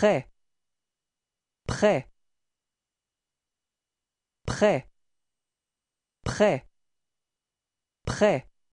prêt prêt prêt prêt prêt